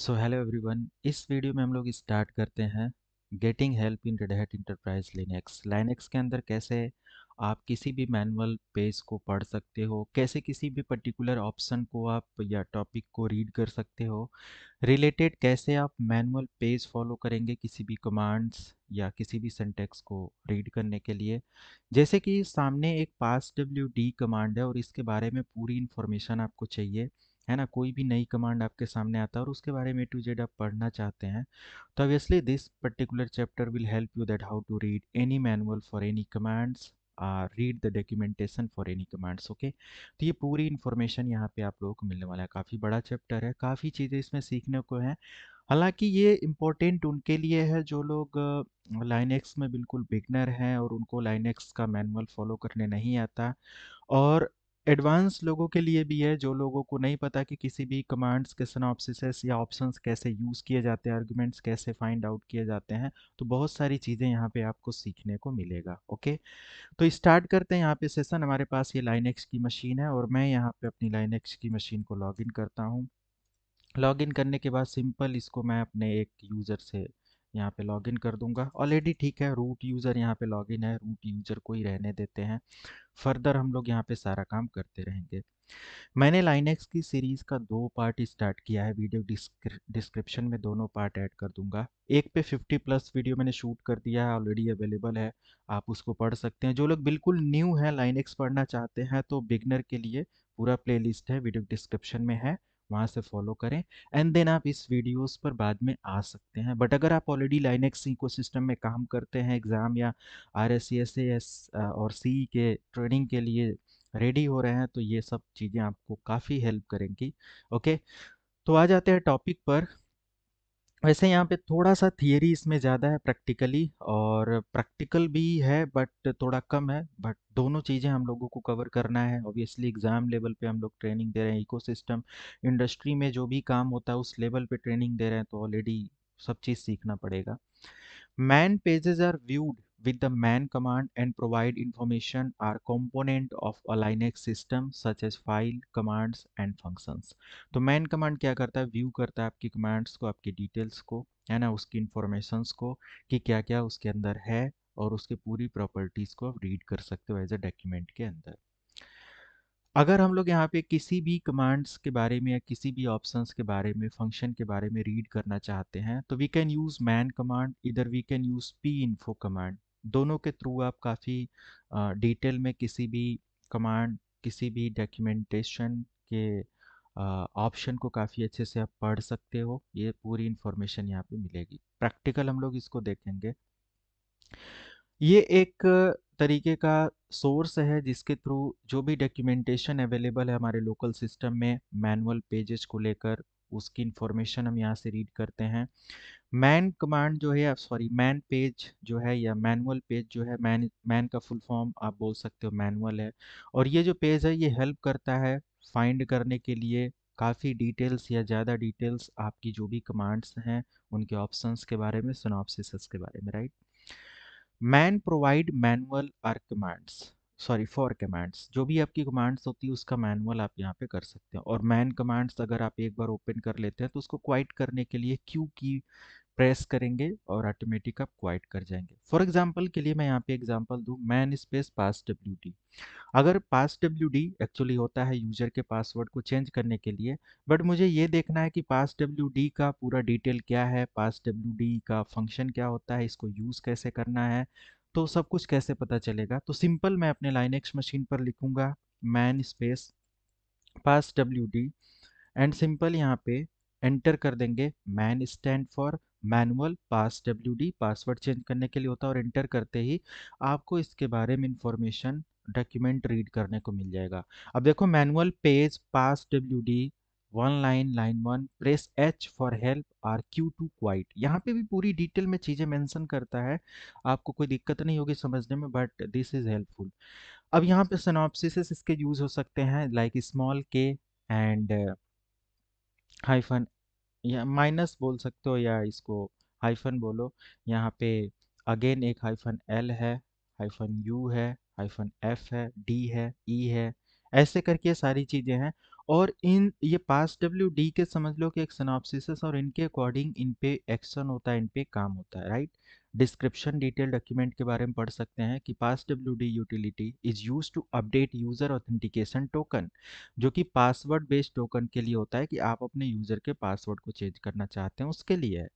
सो hello everyone इस video में हम लोग स्टार्ट करते हैं getting help in Red Hat Enterprise Linux Linux के अंदर कैसे आप किसी भी मैनुअल पेज को पढ़ सकते हो कैसे किसी भी पर्टिकुलर ऑप्शन को आप या टॉपिक को रीड कर सकते हो रिलेटेड कैसे आप मैनुअल पेज फॉलो करेंगे किसी भी कमांड्स या किसी भी सेंटेक्स को रीड करने के लिए जैसे कि सामने एक पास डब्ल्यू डी कमांड है और इसके बारे में पूरी इन्फॉर्मेशन आपको चाहिए है ना कोई भी नई कमांड आपके सामने आता है और उसके बारे में टू जेड आप पढ़ना चाहते हैं तो obviously this particular chapter will help you that how to read any manual for any commands read the documentation for any commands okay तो ये पूरी इन्फॉर्मेशन यहाँ पे आप लोगों को मिलने वाला है काफ़ी बड़ा चैप्टर है काफ़ी चीज़ें इसमें सीखने को हैं हालांकि ये इम्पोर्टेंट उनके लिए है जो लोग लाइनेक्स uh, में बिल्कुल बिगनर हैं और उनको लाइनेक्स का मैनुअल फॉलो करने नहीं आता और एडवांस लोगों के लिए भी है जो लोगों को नहीं पता कि किसी भी कमांड्स के सनाप्सिस या ऑप्शंस कैसे यूज़ किए जाते हैं आर्गूमेंट्स कैसे फाइंड आउट किए जाते हैं तो बहुत सारी चीज़ें यहाँ पे आपको सीखने को मिलेगा ओके तो स्टार्ट करते हैं यहाँ पे सेशन हमारे पास ये लाइन की मशीन है और मैं यहाँ पर अपनी लाइन की मशीन को लॉग करता हूँ लॉग करने के बाद सिंपल इसको मैं अपने एक यूज़र से यहाँ पे लॉगिन कर दूंगा ऑलरेडी ठीक है रूट यूज़र यहाँ पे लॉगिन है रूट यूज़र को ही रहने देते हैं फर्दर हम लोग यहाँ पे सारा काम करते रहेंगे मैंने लाइनेक्स की सीरीज़ का दो पार्ट स्टार्ट किया है वीडियो डिस्क्रिप्शन में दोनों पार्ट ऐड कर दूंगा एक पे 50 प्लस वीडियो मैंने शूट कर दिया है ऑलरेडी अवेलेबल है आप उसको पढ़ सकते हैं जो लोग बिल्कुल न्यू है लाइनेक्स पढ़ना चाहते हैं तो बिगनर के लिए पूरा प्ले है वीडियो डिस्क्रिप्शन में है वहाँ से फॉलो करें एंड देन आप इस वीडियोस पर बाद में आ सकते हैं बट अगर आप ऑलरेडी लाइनेक्स सिस्टम में काम करते हैं एग्ज़ाम या आर एस एस एस और सी के ट्रेनिंग के लिए रेडी हो रहे हैं तो ये सब चीज़ें आपको काफ़ी हेल्प करेंगी ओके तो आ जाते हैं टॉपिक पर वैसे यहाँ पे थोड़ा सा थियरी इसमें ज़्यादा है प्रैक्टिकली और प्रैक्टिकल भी है बट थोड़ा कम है बट दोनों चीज़ें हम लोगों को कवर करना है ऑब्वियसली एग्ज़ाम लेवल पे हम लोग ट्रेनिंग दे रहे हैं इकोसिस्टम इंडस्ट्री में जो भी काम होता है उस लेवल पे ट्रेनिंग दे रहे हैं तो ऑलरेडी सब चीज़ सीखना पड़ेगा man pages are viewed with the man command and provide information are component of a Linux system such as file, commands and functions. तो man command क्या करता है view करता है आपकी commands को आपकी details को है ना उसकी informations को कि क्या क्या उसके अंदर है और उसके पूरी properties को आप read कर सकते हो एज अ डॉक्यूमेंट के अंदर अगर हम लोग यहाँ पे किसी भी कमांड्स के बारे में या किसी भी ऑप्शंस के बारे में फंक्शन के बारे में रीड करना चाहते हैं तो we can use man command इधर we can use pinfo command दोनों के थ्रू आप काफ़ी डिटेल में किसी भी कमांड किसी भी डॉक्यूमेंटेशन के ऑप्शन को काफ़ी अच्छे से आप पढ़ सकते हो ये पूरी इन्फॉर्मेशन यहाँ पे मिलेगी प्रैक्टिकल हम लोग इसको देखेंगे ये एक तरीके का सोर्स है जिसके थ्रू जो भी डॉक्यूमेंटेशन अवेलेबल है हमारे लोकल सिस्टम में मैनुअल पेजेस को लेकर उसकी इन्फॉर्मेशन हम यहाँ से रीड करते हैं मैन कमांड जो है सॉरी मैन पेज जो है या मैनुअल पेज जो है मैन मैन का फुल फॉर्म आप बोल सकते हो मैनुअल है और ये जो पेज है ये हेल्प करता है फाइंड करने के लिए काफ़ी डिटेल्स या ज़्यादा डिटेल्स आपकी जो भी कमांड्स हैं उनके ऑप्शंस के बारे में सनॉपसिस के बारे में right man provide manual are commands sorry for commands जो भी आपकी कमांड्स होती है उसका मैनुअल आप यहाँ पे कर सकते हैं और मैन कमांड्स अगर आप एक बार ओपन कर लेते हैं तो उसको क्वाइट करने के लिए क्यू की प्रेस करेंगे और ऑटोमेटिक आप क्वाइट कर जाएंगे फॉर एग्जाम्पल के लिए मैं यहाँ पे एग्जाम्पल दूँ man space pass W D अगर पास डब्ल्यू डी एक्चुअली होता है यूजर के पासवर्ड को चेंज करने के लिए बट मुझे ये देखना है कि पास डब्ल्यू डी का पूरा डिटेल क्या है पास डब्ल्यू डी का फंक्शन क्या होता है इसको यूज़ कैसे करना है तो सब कुछ कैसे पता चलेगा तो सिंपल मैं अपने एक्स मशीन पर लिखूँगा man space pass W D and simple यहाँ पे एंटर कर देंगे man stand for manual pass W D password change करने के लिए होता है और एंटर करते ही आपको इसके बारे में इंफॉर्मेशन डॉक्यूमेंट रीड करने को मिल जाएगा अब देखो manual page pass W D one line line one press H for help are Q to quit यहाँ पे भी पूरी डिटेल में चीज़ें मेंशन करता है आपको कोई दिक्कत नहीं होगी समझने में बट दिस इज़ हेल्पफुल अब यहाँ पे सनापसिस इसके यूज़ हो सकते हैं लाइक स्मॉल के एंड हाइफन या माइनस बोल सकते हो या इसको हाइफन बोलो यहाँ पे अगेन एक हाइफन एल है हाइफन यू है हाइफन एफ है डी है ई e है ऐसे करके सारी चीज़ें हैं और इन ये पास डब्ल्यू डी के समझ लो कि एक सनापसिस और इनके अकॉर्डिंग इन पे एक्शन होता है इन पे काम होता है राइट डिस्क्रिप्शन डिटेल डॉक्यूमेंट के बारे में पढ़ सकते हैं कि pass W D utility is use to update user authentication token जो कि पासवर्ड बेस्ड टोकन के लिए होता है कि आप अपने यूज़र के पासवर्ड को चेंज करना चाहते हैं उसके लिए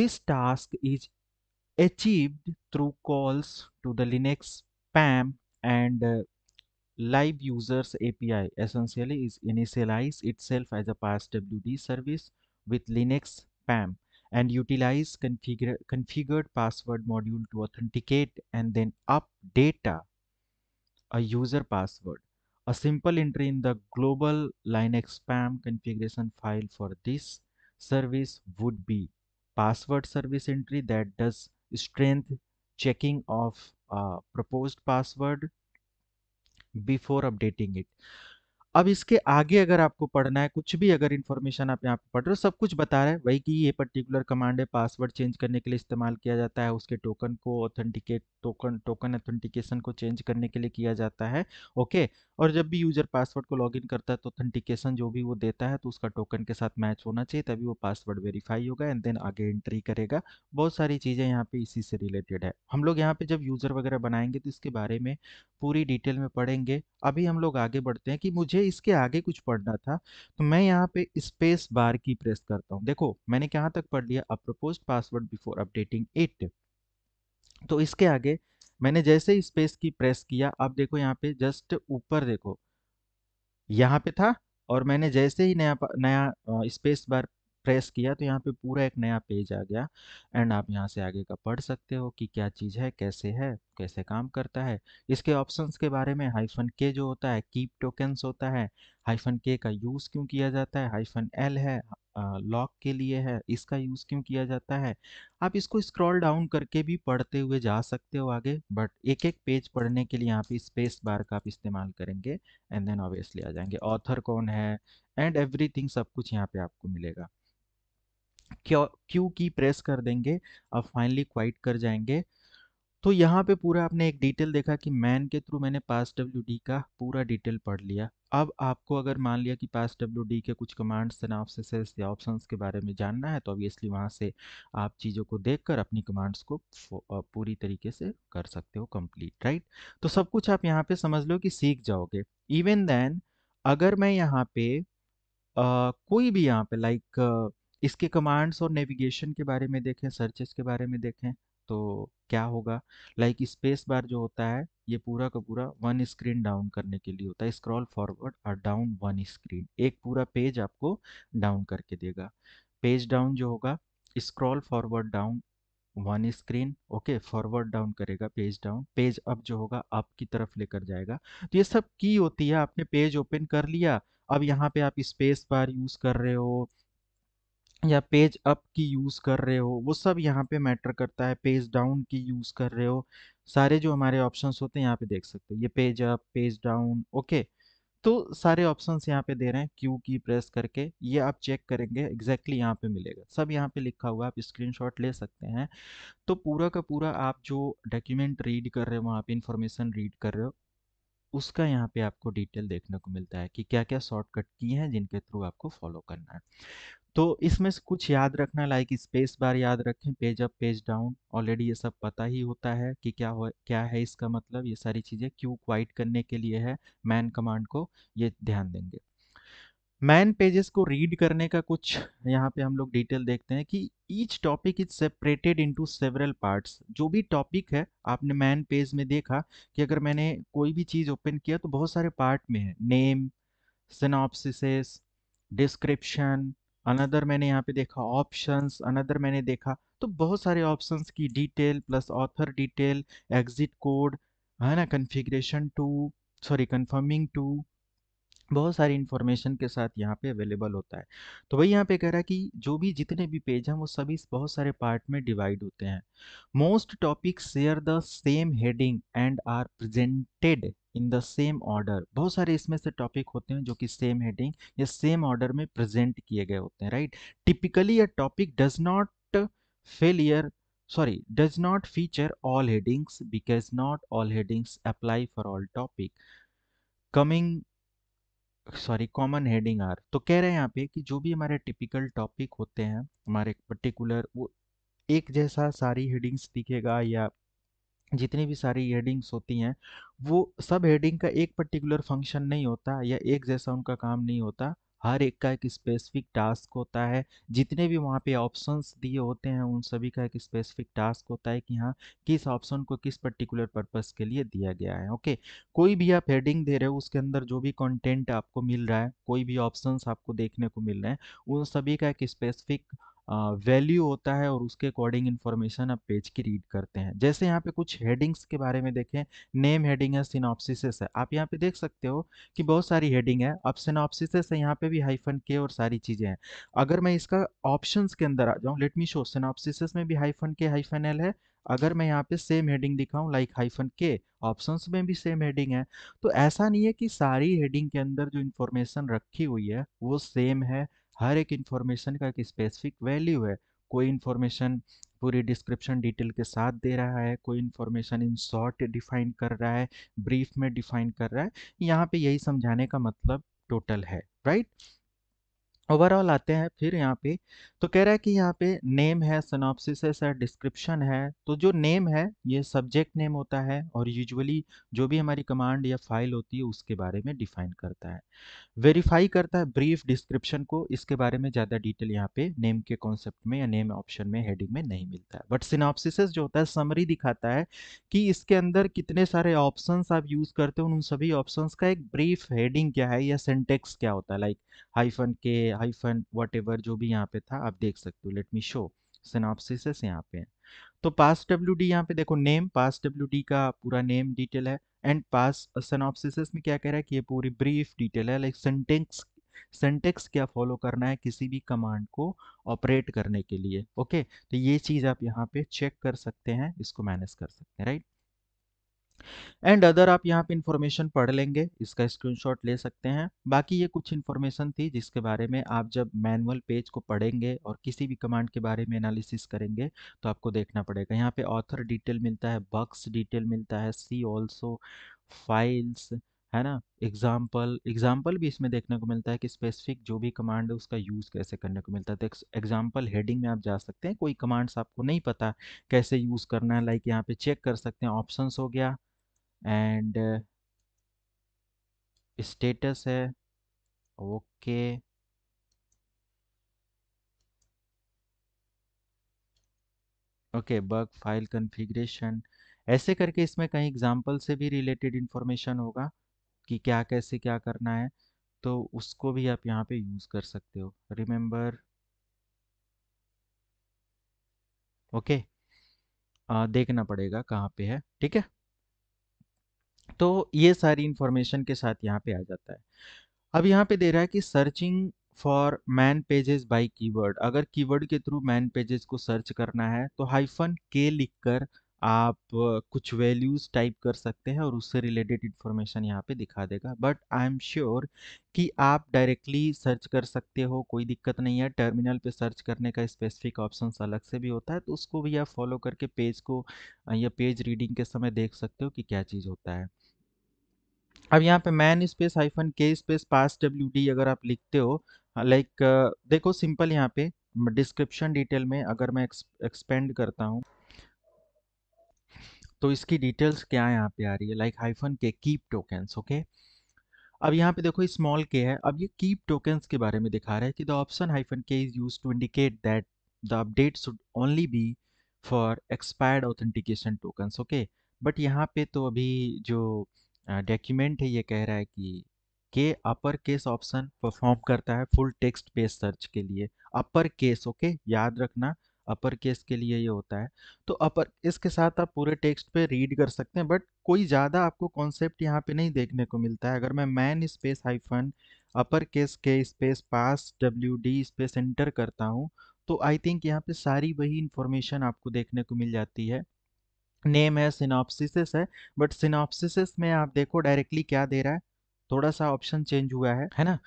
this task is achieved through calls to the Linux PAM and uh, live users api essentially is initialize itself as a passwd service with linux pam and utilize configure, configured password module to authenticate and then data a user password a simple entry in the global linux pam configuration file for this service would be password service entry that does strength checking of uh, proposed password before updating it अब इसके आगे अगर आपको पढ़ना है कुछ भी अगर इन्फॉर्मेशन आप यहाँ पे पढ़ रहे हो सब कुछ बता रहा है वही कि ये पर्टिकुलर कमांड है पासवर्ड चेंज करने के लिए इस्तेमाल किया जाता है उसके टोकन को ऑथेंटिकेट टोकन टोकन ऑथेंटिकेशन को चेंज करने के लिए किया जाता है ओके और जब भी यूजर पासवर्ड को लॉग करता है तो ऑथेंटिकेशन जो भी वो देता है तो उसका टोकन के साथ मैच होना चाहिए तभी वो पासवर्ड वेरीफाई होगा एंड देन आगे एंट्री करेगा बहुत सारी चीज़ें यहाँ पे इसी से रिलेटेड है हम लोग यहाँ पे जब यूज़र वगैरह बनाएंगे तो इसके बारे में पूरी डिटेल में पढ़ेंगे अभी हम लोग आगे बढ़ते हैं कि मुझे मुझे इसके आगे कुछ पढ़ना था तो मैं यहाँ पे स्पेस बार की प्रेस करता हूँ देखो मैंने कहाँ तक पढ़ लिया a propose password before updating it तो इसके आगे मैंने जैसे ही स्पेस की प्रेस किया अब देखो यहाँ पे जस्ट ऊपर देखो यहाँ पे था और मैंने जैसे ही नया नया स्पेस बार प्रेस किया तो यहाँ पे पूरा एक नया पेज आ गया एंड आप यहाँ से आगे का पढ़ सकते हो कि क्या चीज़ है कैसे है कैसे काम करता है इसके ऑप्शंस के बारे में हाइफन के जो होता है कीप टोकन्स होता है हाइफन के का यूज़ क्यों किया जाता है हाइफन एल है लॉक के लिए है इसका यूज़ क्यों किया जाता है आप इसको स्क्रॉल डाउन करके भी पढ़ते हुए जा सकते हो आगे बट एक एक पेज पढ़ने के लिए यहाँ पे स्पेस बार का आप इस्तेमाल करेंगे एंड देन ऑब्वियसली आ जाएंगे ऑथर कौन है एंड एवरीथिंग सब कुछ यहाँ पे आपको मिलेगा क्यू की प्रेस कर देंगे अब फाइनली क्वाइट कर जाएंगे तो यहाँ पे पूरा आपने एक डिटेल देखा कि मैन के थ्रू मैंने पास डब्ल्यू डी का पूरा डिटेल पढ़ लिया अब आपको अगर मान लिया कि पास डब्ल्यू डी के कुछ कमांड्स सिनाप्सिस या ऑप्शंस के बारे में जानना है तो ऑब्वियसली वहाँ से आप चीज़ों को देखकर अपनी कमांड्स को पूरी तरीके से कर सकते हो कंप्लीट राइट तो सब कुछ आप यहाँ पे समझ लो कि सीख जाओगे इवन देन अगर मैं यहाँ पे आ, कोई भी यहाँ पे लाइक इसके कमांड्स और नेविगेशन के बारे में देखें सर्चेस के बारे में देखें तो क्या होगा लाइक स्पेस बार जो होता है ये पूरा का पूरा वन स्क्रीन डाउन करने के लिए होता है स्क्रॉल फॉरवर्ड और डाउन वन स्क्रीन एक पूरा पेज आपको डाउन करके देगा पेज डाउन जो होगा scroll forward down one screen okay forward down करेगा पेज डाउन पेज अप जो होगा अप की तरफ लेकर जाएगा तो ये सब की होती है आपने पेज ओपन कर लिया अब यहाँ पे आप स्पेस बार यूज़ कर रहे हो या पेज अप की यूज़ कर रहे हो वो सब यहाँ पे मैटर करता है पेज डाउन की यूज़ कर रहे हो सारे जो हमारे ऑप्शंस होते हैं यहाँ पे देख सकते हो ये page up page down okay तो सारे ऑप्शंस यहाँ पे दे रहे हैं क्यू की प्रेस करके ये आप चेक करेंगे एग्जैक्टली exactly यहाँ पे मिलेगा सब यहाँ पे लिखा हुआ आप स्क्रीनशॉट ले सकते हैं तो पूरा का पूरा आप जो डॉक्यूमेंट रीड कर रहे हो वहाँ पे इंफॉर्मेशन रीड कर रहे हो उसका यहाँ पे आपको डिटेल देखने को मिलता है कि क्या क्या शॉर्टकट की हैं जिनके थ्रू आपको फॉलो करना है तो इसमें से कुछ याद रखना लाइक स्पेस बार याद रखें page up page down already ये सब पता ही होता है कि क्या हो क्या है इसका मतलब ये सारी चीज़ें क्यों क्वाइट करने के लिए है मैन कमांड को ये ध्यान देंगे मैन पेजेस को रीड करने का कुछ यहाँ पे हम लोग डिटेल देखते हैं कि each topic is separated into several parts जो भी टॉपिक है आपने मैन पेज में देखा कि अगर मैंने कोई भी चीज़ ओपन किया तो बहुत सारे पार्ट में है नेम सिनॉप्सिस डिस्क्रिप्शन अनदर मैंने यहाँ पे देखा ऑप्शंस अनदर मैंने देखा तो बहुत सारे ऑप्शंस की detail plus author detail exit code है ना configuration to sorry confirming to बहुत सारी इन्फॉर्मेशन के साथ यहाँ पे अवेलेबल होता है तो वही यहाँ पे कह रहा है कि जो भी जितने भी पेज हैं वो सभी बहुत सारे पार्ट में डिवाइड होते हैं most topic share the same heading and are presented in the same order बहुत सारे इसमें से टॉपिक होते हैं जो कि सेम हेडिंग या सेम ऑर्डर में प्रेजेंट किए गए होते हैं right typically a topic does not failure sorry does not feature all headings because not all headings apply for all topic coming sorry common heading are तो कह रहे हैं यहाँ पे कि जो भी हमारे टिपिकल टॉपिक होते हैं हमारे पर्टिकुलर वो एक जैसा सारी हेडिंग्स दिखेगा या जितनी भी सारी हेडिंग्स होती हैं वो सब हेडिंग का एक पर्टिकुलर फंक्शन नहीं होता या एक जैसा उनका काम नहीं होता हर एक का एक स्पेसिफिक टास्क होता है जितने भी वहाँ पे ऑप्शंस दिए होते हैं उन सभी का एक स्पेसिफिक टास्क होता है कि हाँ किस ऑप्शन को किस पर्टिकुलर पर्पस के लिए दिया गया है ओके कोई भी आप हेडिंग दे रहे हो उसके अंदर जो भी कंटेंट आपको मिल रहा है कोई भी ऑप्शंस आपको देखने को मिल रहे हैं उन सभी का एक स्पेसिफिक वैल्यू होता है और उसके अकॉर्डिंग इन्फॉर्मेशन आप पेज की रीड करते हैं जैसे यहाँ पे कुछ हेडिंग्स के बारे में देखें नेम हेडिंग है सिनॉप्सिस है आप यहाँ पे देख सकते हो कि बहुत सारी हेडिंग है अब सिनॉप्सिस है यहाँ पे भी हाइफन के और सारी चीज़ें हैं अगर मैं इसका ऑप्शन के अंदर आ जाऊँ लेट मी शो सिनॉप्सिस में भी हाइफन के हाइफन एल है अगर मैं यहाँ पे सेम हेडिंग दिखाऊं लाइक हाइफन के ऑप्शंस में भी सेम हेडिंग है तो ऐसा नहीं है कि सारी हेडिंग के अंदर जो इन्फॉर्मेशन रखी हुई है वो सेम है हर एक इन्फॉर्मेशन का एक स्पेसिफिक वैल्यू है कोई इन्फॉर्मेशन पूरी डिस्क्रिप्शन डिटेल के साथ दे रहा है कोई इन्फॉर्मेशन इन शॉर्ट डिफाइन कर रहा है ब्रीफ में डिफाइन कर रहा है यहाँ पे यही समझाने का मतलब टोटल है राइट right? ओवरऑल आते हैं फिर यहाँ पे तो कह रहा है कि यहाँ पे नेम है सनॉपसिस है सर डिस्क्रिप्शन है तो जो नेम है ये सब्जेक्ट नेम होता है और यूजुअली जो भी हमारी कमांड या फाइल होती है उसके बारे में डिफाइन करता है वेरीफाई करता है ब्रीफ डिस्क्रिप्शन को इसके बारे में ज़्यादा डिटेल यहाँ पे नेम के कॉन्सेप्ट में या नेम ऑप्शन में हेडिंग में नहीं मिलता है बट सिनॉपसिस जो होता है समरी दिखाता है कि इसके अंदर कितने सारे ऑप्शन आप यूज़ करते हो उन सभी ऑप्शन का एक ब्रीफ हेडिंग क्या है या सेंटेक्स क्या होता है like hyphen k hyphen what जो भी यहाँ पे था आप देख सकते हो लेट मी शो सिनॉपसिस यहाँ पे तो पास डब्ल्यू डी यहाँ पे देखो नेम पास डब्ल्यू डी का पूरा नेम डिटेल है एंड पास सिनॉपसिस में क्या कह रहा है कि ये पूरी ब्रीफ डिटेल है लाइक सेंटेंस सेंटेक्स क्या फॉलो करना है किसी भी कमांड को ऑपरेट करने के लिए ओके तो ये चीज़ आप यहाँ पे चेक कर सकते हैं इसको मैनेज कर सकते हैं राइट एंड अदर आप यहाँ पे इन्फॉर्मेशन पढ़ लेंगे इसका स्क्रीनशॉट ले सकते हैं बाकी ये कुछ इन्फॉर्मेशन थी जिसके बारे में आप जब मैनुअल पेज को पढ़ेंगे और किसी भी कमांड के बारे में एनालिसिस करेंगे तो आपको देखना पड़ेगा यहाँ पे ऑथर डिटेल मिलता है बक्स डिटेल मिलता है सी ऑल्सो फाइल्स है ना एग्जाम्पल एग्जाम्पल भी इसमें देखने को मिलता है कि स्पेसिफिक जो भी कमांड है उसका यूज़ कैसे करने को मिलता है तो एग्जाम्पल हेडिंग में आप जा सकते हैं कोई कमांड्स आपको नहीं पता कैसे यूज़ करना है लाइक यहाँ पे चेक कर सकते हैं ऑप्शंस हो गया एंड स्टेटस uh, है okay okay bug file configuration ऐसे करके इसमें कहीं एग्जाम्पल से भी रिलेटेड इन्फॉर्मेशन होगा कि क्या कैसे क्या करना है तो उसको भी आप यहाँ पे यूज़ कर सकते हो रिमेंबर ओके okay. देखना पड़ेगा कहाँ पे है ठीक है तो ये सारी इंफॉर्मेशन के साथ यहाँ पे आ जाता है अब यहाँ पे दे रहा है कि searching for man pages by keyword अगर कीवर्ड के थ्रू मैन पेजेस को सर्च करना है तो हाइफन के लिखकर आप कुछ वैल्यूज़ टाइप कर सकते हैं और उससे रिलेटेड इन्फॉर्मेशन यहाँ पे दिखा देगा बट आई एम श्योर कि आप डायरेक्टली सर्च कर सकते हो कोई दिक्कत नहीं है टर्मिनल पे सर्च करने का स्पेसिफिक ऑप्शन अलग से भी होता है तो उसको भी आप फॉलो करके पेज को या पेज रीडिंग के समय देख सकते हो कि क्या चीज़ होता है अब यहाँ पे man space hyphen k space pass W D अगर आप लिखते हो लाइक देखो सिंपल यहाँ पे डिस्क्रिप्शन डिटेल में अगर मैं एक्सपेंड करता हूँ तो इसकी डिटेल्स क्या यहाँ पे आ रही है like hyphen k keep tokens okay अब यहाँ पे देखो स्मॉल के है अब ये कीप टोकन्स के बारे में दिखा रहा है कि the option hyphen k is use to indicate that the update should only be for expired authentication tokens okay but यहाँ पे तो अभी जो डॉक्यूमेंट है ये कह रहा है कि के अपर केस ऑप्शन परफॉर्म करता है फुल टेक्स्ट बेस्ड सर्च के लिए अपर केस ओके याद रखना अपर केस के लिए ये होता है तो अपर इसके साथ आप पूरे टेक्स्ट पे रीड कर सकते हैं बट कोई ज़्यादा आपको कॉन्सेप्ट यहाँ पे नहीं देखने को मिलता है अगर मैं man space hyphen upper case k space pass W D space enter करता हूँ तो आई थिंक यहाँ पे सारी वही इंफॉर्मेशन आपको देखने को मिल जाती है नेम है सिनॉप्सिस है बट सिनॉप्सिस में आप देखो डायरेक्टली क्या दे रहा है थोड़ा सा ऑप्शन चेंज हुआ है है ना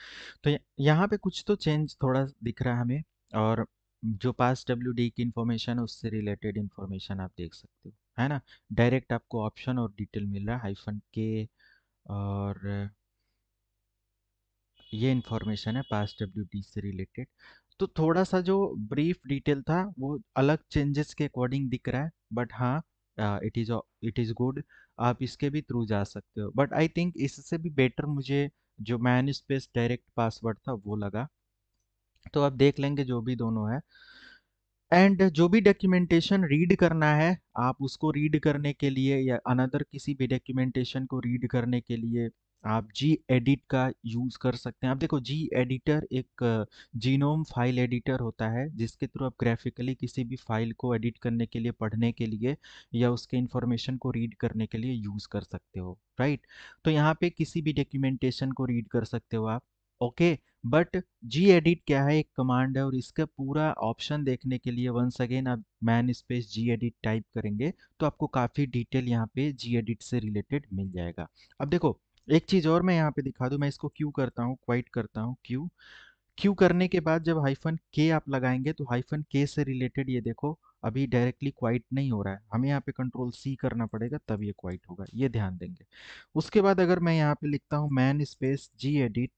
तो यहाँ पे कुछ तो चेंज थोड़ा दिख रहा है हमें और जो पास डब्ल्यू डी की इन्फॉर्मेशन है उससे रिलेटेड इन्फॉर्मेशन आप देख सकते हो है ना डायरेक्ट आपको ऑप्शन और डिटेल मिल रहा है हाइफन के और ये इन्फॉर्मेशन है पास डब्ल्यू डी से रिलेटेड तो थोड़ा सा जो ब्रीफ डिटेल था वो अलग चेंजेस के अकॉर्डिंग दिख रहा है बट हाँ it is it is good आप इसके भी थ्रू जा सकते हो बट आई थिंक इससे भी बेटर मुझे जो मैन स्पेस डायरेक्ट पासवर्ड था वो लगा तो आप देख लेंगे जो भी दोनों है एंड जो भी डॉक्यूमेंटेशन रीड करना है आप उसको रीड करने के लिए या अनदर किसी भी डॉक्यूमेंटेशन को रीड करने के लिए आप जी एडिट का यूज़ कर सकते हैं आप देखो जी एडिटर एक जीनोम फाइल एडिटर होता है जिसके थ्रू आप ग्राफिकली किसी भी फाइल को एडिट करने के लिए पढ़ने के लिए या उसके इन्फॉर्मेशन को रीड करने के लिए यूज़ कर सकते हो राइट तो यहाँ पे किसी भी डॉक्यूमेंटेशन को रीड कर सकते हो आप ओके बट जी एडिट क्या है एक कमांड है और इसका पूरा ऑप्शन देखने के लिए वंस अगेन आप man space G edit type करेंगे तो आपको काफ़ी डिटेल यहाँ पे जी एडिट से रिलेटेड मिल जाएगा अब देखो एक चीज़ और मैं यहाँ पे दिखा दूँ मैं इसको क्यू करता हूँ क्वाइट करता हूँ क्यू क्यू करने के बाद जब हाइफन के आप लगाएंगे तो हाइफन के से रिलेटेड ये देखो अभी डायरेक्टली क्वाइट नहीं हो रहा है हमें यहाँ पे कंट्रोल सी करना पड़ेगा तब ये क्वाइट होगा ये ध्यान देंगे उसके बाद अगर मैं यहाँ पे लिखता हूँ मैन स्पेस जी एडिट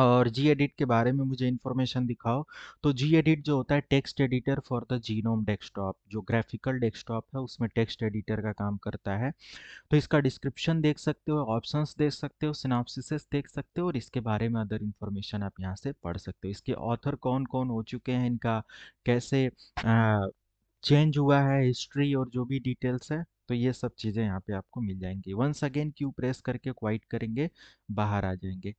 और जी एडिट के बारे में मुझे इन्फॉर्मेशन दिखाओ तो जी एडिट जो होता है text editor for the GNOME desktop जो ग्राफिकल डेस्कटॉप है उसमें टेक्स्ट एडिटर का काम करता है तो इसका डिस्क्रिप्शन देख सकते हो ऑप्शंस देख सकते हो सिनाप्सिस देख सकते हो और इसके बारे में अदर इन्फॉर्मेशन आप यहाँ से पढ़ सकते हो इसके ऑथर कौन कौन हो चुके हैं इनका कैसे चेंज हुआ है हिस्ट्री और जो भी डिटेल्स है तो ये सब चीज़ें यहाँ पे आपको मिल जाएंगी वंस अगेन क्यू प्रेस करके क्वाइट करेंगे बाहर आ जाएंगे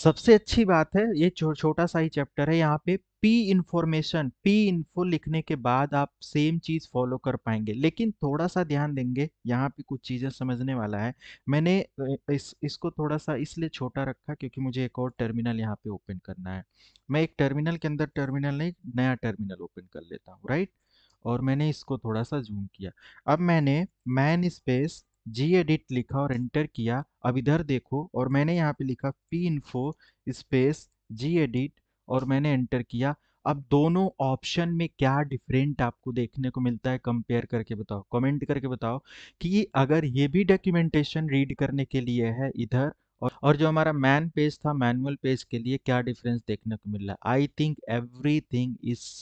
सबसे अच्छी बात है ये छो, छोटा सा ही चैप्टर है यहाँ पे पी इन्फॉर्मेशन पी इन्फो लिखने के बाद आप सेम चीज़ फॉलो कर पाएंगे लेकिन थोड़ा सा ध्यान देंगे यहाँ पे कुछ चीज़ें समझने वाला है मैंने इस इसको थोड़ा सा इसलिए छोटा रखा क्योंकि मुझे एक और टर्मिनल यहाँ पे ओपन करना है मैं एक टर्मिनल के अंदर टर्मिनल नहीं नया टर्मिनल ओपन कर लेता हूँ राइट और मैंने इसको थोड़ा सा जूम किया अब मैंने मैन स्पेस जी एडिट लिखा और एंटर किया अब इधर देखो और मैंने यहाँ पे लिखा P info space G edit और मैंने एंटर किया अब दोनों ऑप्शन में क्या डिफरेंट आपको देखने को मिलता है कंपेयर करके बताओ कमेंट करके बताओ कि अगर ये भी डॉक्यूमेंटेशन रीड करने के लिए है इधर और और जो हमारा मैन पेज था मैनुअल पेज के लिए क्या डिफरेंस देखने को मिल रहा है I think everything is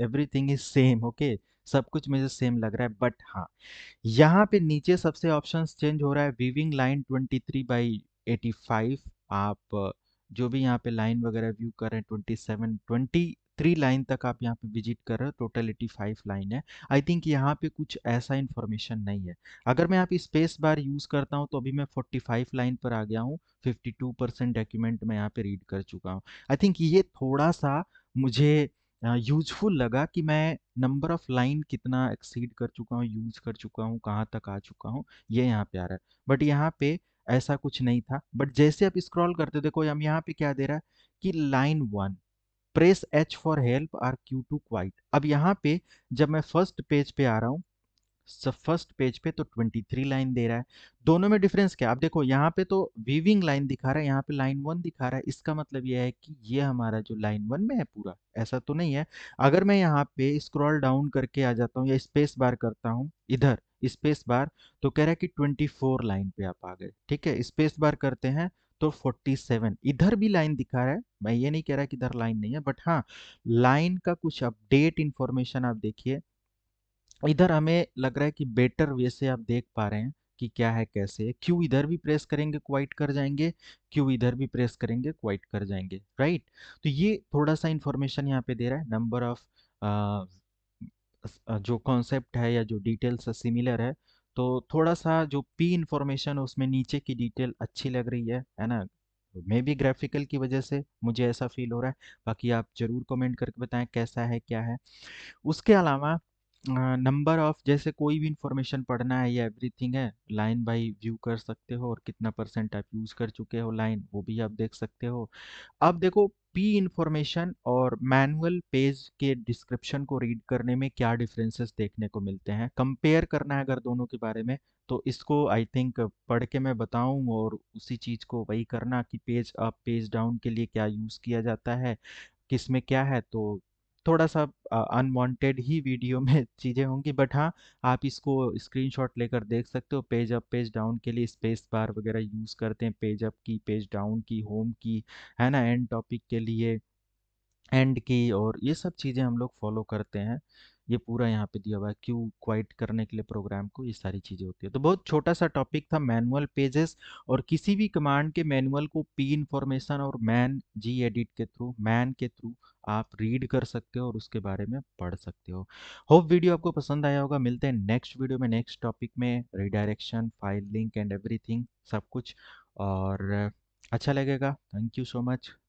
everything is same okay सब कुछ मुझे सेम लग रहा है बट हाँ यहाँ पे नीचे सबसे ऑप्शन चेंज हो रहा है viewing line 23 three by eighty आप जो भी यहाँ पे लाइन वगैरह व्यू कर रहे हैं twenty seven twenty three line तक आप यहाँ पे विजिट कर रहे हो टोटल एटी फाइव लाइन है आई थिंक यहाँ पे कुछ ऐसा इन्फॉर्मेशन नहीं है अगर मैं यहाँ पे स्पेस बार यूज़ करता हूँ तो अभी मैं फोर्टी फाइव लाइन पर आ गया हूँ फिफ्टी टू परसेंट डॉक्यूमेंट मैं यहाँ पे रीड कर चुका हूँ आई थिंक ये थोड़ा सा मुझे यूजफुल लगा कि मैं नंबर ऑफ लाइन कितना एक्सीड कर चुका हूँ यूज कर चुका हूँ कहाँ तक आ चुका हूँ ये यहाँ पे आ रहा है बट यहाँ पे ऐसा कुछ नहीं था बट जैसे आप स्क्रॉल करते देखो हम यहाँ पे क्या दे रहा है कि line one press H for help are Q to quit अब यहाँ पे जब मैं फर्स्ट पेज पे आ रहा हूँ सब फर्स्ट पेज पे तो 23 लाइन दे रहा है दोनों में डिफरेंस क्या आप देखो यहाँ पे तो वीविंग लाइन दिखा रहा है यहाँ पे लाइन वन दिखा रहा है इसका मतलब यह है कि ये हमारा जो लाइन वन में है पूरा ऐसा तो नहीं है अगर मैं यहाँ पे स्क्रॉल डाउन करके आ जाता हूँ या स्पेस बार करता हूँ इधर स्पेस बार तो कह रहा है कि ट्वेंटी लाइन पे आप आ गए ठीक है स्पेस बार करते हैं तो 47 इधर भी लाइन दिखा रहा है मैं ये नहीं कह रहा कि इधर लाइन नहीं है बट हाँ लाइन का कुछ अपडेट इन्फॉर्मेशन आप देखिए इधर हमें लग रहा है कि बेटर वे से आप देख पा रहे हैं कि क्या है कैसे क्यू इधर भी प्रेस करेंगे क्वाइट कर जाएंगे क्यू इधर भी प्रेस करेंगे क्वाइट कर जाएंगे राइट तो ये थोड़ा सा इंफॉर्मेशन यहाँ पे दे रहा है नंबर ऑफ जो कॉन्सेप्ट है या जो डिटेल्स सिमिलर है तो थोड़ा सा जो पी इंफॉर्मेशन है उसमें नीचे की डिटेल अच्छी लग रही है है ना मे बी ग्राफिकल की वजह से मुझे ऐसा फील हो रहा है बाकी आप ज़रूर कमेंट करके बताएं कैसा है क्या है उसके अलावा नंबर ऑफ जैसे कोई भी इंफॉर्मेशन पढ़ना है या एवरीथिंग है लाइन बाई व्यू कर सकते हो और कितना परसेंट आप यूज़ कर चुके हो लाइन वो भी आप देख सकते हो अब देखो पी इंफॉर्मेशन और मैनुअल पेज के डिस्क्रिप्शन को रीड करने में क्या डिफरेंसेस देखने को मिलते हैं कंपेयर करना है अगर दोनों के बारे में तो इसको आई थिंक पढ़ के मैं बताऊं और उसी चीज़ को वही करना कि पेज अप पेज डाउन के लिए क्या यूज़ किया जाता है किस में क्या है तो थोड़ा सा अनवांटेड ही वीडियो में चीज़ें होंगी बट हाँ आप इसको स्क्रीनशॉट लेकर देख सकते हो पेज अप पेज डाउन के लिए स्पेस बार वगैरह यूज़ करते हैं page up key page down key home key है ना एंड टॉपिक के लिए एंड की और ये सब चीज़ें हम लोग फॉलो करते हैं ये पूरा यहाँ पे दिया हुआ है क्यू क्वाइट करने के लिए प्रोग्राम को ये सारी चीज़ें होती है तो बहुत छोटा सा टॉपिक था मैनुअल पेजेस और किसी भी कमांड के मैनुअल को पी इन्फॉर्मेशन और मैन जी एडिट के थ्रू मैन के थ्रू आप रीड कर सकते हो और उसके बारे में पढ़ सकते हो होप वीडियो आपको पसंद आया होगा मिलते हैं नेक्स्ट वीडियो में नेक्स्ट टॉपिक में redirection file link and everything सब कुछ और अच्छा लगेगा थैंक यू सो मच